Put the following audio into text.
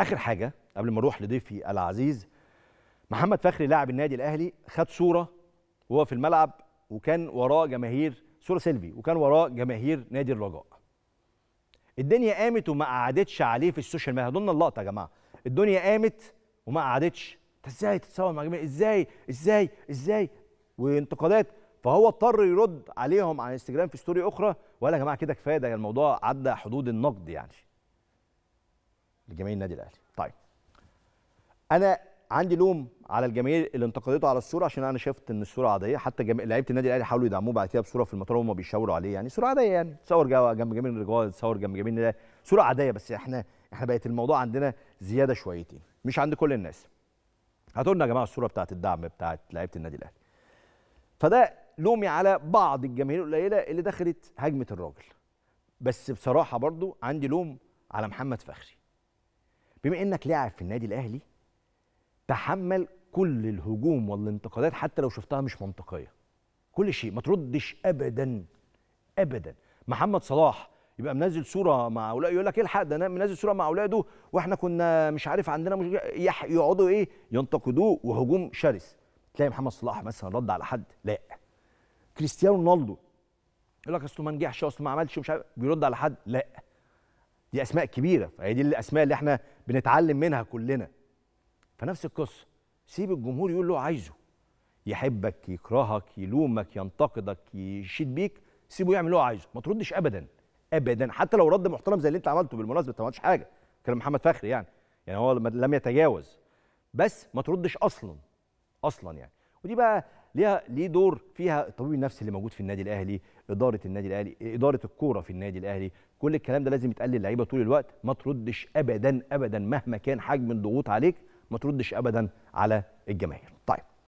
اخر حاجه قبل ما اروح لضيفي العزيز محمد فخري لاعب النادي الاهلي خد صوره وهو في الملعب وكان وراه جماهير صوره سيلفي وكان وراه جماهير نادي الرجاء الدنيا قامت وما قعدتش عليه في السوشيال ميديا ضمن اللقطه يا جماعه الدنيا قامت وما قعدتش انت ازاي تتصور مع جماهير ازاي ازاي ازاي وانتقادات فهو اضطر يرد عليهم على انستجرام في ستوري اخرى ولا يا جماعه كده كفايه ده الموضوع عدى حدود النقد يعني لجماهير النادي الاهلي طيب انا عندي لوم على الجماهير اللي انتقدته على الصوره عشان انا شفت ان الصوره عاديه حتى جم... لعيبه النادي الاهلي حاولوا يدعموه بعد كده بصوره في المطار وهم بيشاوروا عليه يعني صوره عاديه يعني تصور جنب جميل الرجال تصور جنب جميل النادي صوره عاديه بس احنا احنا بقت الموضوع عندنا زياده شويتين مش عند كل الناس هتقولنا يا جماعه الصوره بتاعت الدعم بتاعت لعيبه النادي الاهلي فده لومي على بعض الجماهير القليله اللي دخلت هجمه الراجل بس بصراحه برضو عندي لوم على محمد فخري بما انك لاعب في النادي الاهلي تحمل كل الهجوم والانتقادات حتى لو شفتها مش منطقيه كل شيء ما تردش ابدا ابدا محمد صلاح يبقى منزل صوره مع اولاده يقول لك إيه الحق ده انا منزل صوره مع اولاده واحنا كنا مش عارف عندنا مش يقعدوا ايه ينتقدوه وهجوم شرس تلاقي محمد صلاح مثلا رد على حد لا كريستيانو رونالدو يقول لك اصله ما نجحش اصله ما عملش مش عارف بيرد على حد لا دي اسماء كبيره فهي دي الاسماء اللي احنا بنتعلم منها كلنا فنفس القصه سيب الجمهور يقول له عايزه يحبك يكرهك يلومك ينتقدك يشيد بيك سيبه يعمل اللي هو عايزه ما تردش ابدا ابدا حتى لو رد محترم زي اللي انت عملته بالمناسبه انت ما عملتش حاجه كلام محمد فخري يعني يعني هو لم يتجاوز بس ما تردش اصلا اصلا يعني ودي بقى ليها ليه دور فيها الطبيب النفسي اللي موجود في النادي الاهلي اداره النادي الاهلي اداره الكوره في النادي الاهلي كل الكلام ده لازم يتقال للعيبه طول الوقت ما تردش ابدا ابدا مهما كان حجم الضغوط عليك ما تردش ابدا على الجماهير